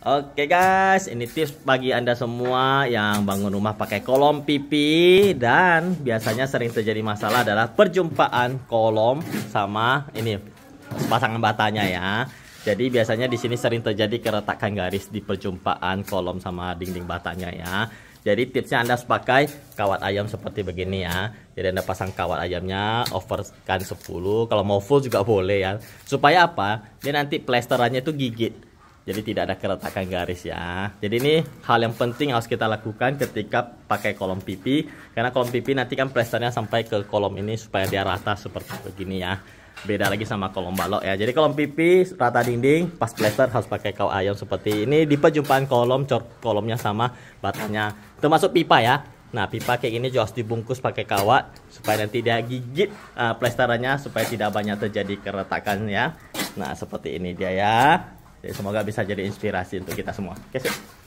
Oke guys, ini tips bagi Anda semua yang bangun rumah pakai kolom pipi dan biasanya sering terjadi masalah adalah perjumpaan kolom sama ini pasangan batanya ya. Jadi biasanya di sini sering terjadi keretakan garis di perjumpaan kolom sama dinding batanya ya. Jadi tipsnya Anda pakai kawat ayam seperti begini ya. Jadi Anda pasang kawat ayamnya overkan 10, kalau mau full juga boleh ya. Supaya apa? Dia nanti plesterannya itu gigit jadi tidak ada keretakan garis ya jadi ini hal yang penting harus kita lakukan ketika pakai kolom pipi karena kolom pipi nanti kan plesternya sampai ke kolom ini supaya dia rata seperti begini ya beda lagi sama kolom balok ya jadi kolom pipi rata dinding pas plester harus pakai kau ayam seperti ini di perjumpaan kolom cor kolomnya sama batanya termasuk pipa ya Nah, pipa kayak ini juga harus dibungkus pakai kawat supaya nanti dia gigit uh, eh, plesterannya supaya tidak banyak terjadi keretakan ya. Nah, seperti ini dia ya. Jadi semoga bisa jadi inspirasi untuk kita semua. Oke, okay,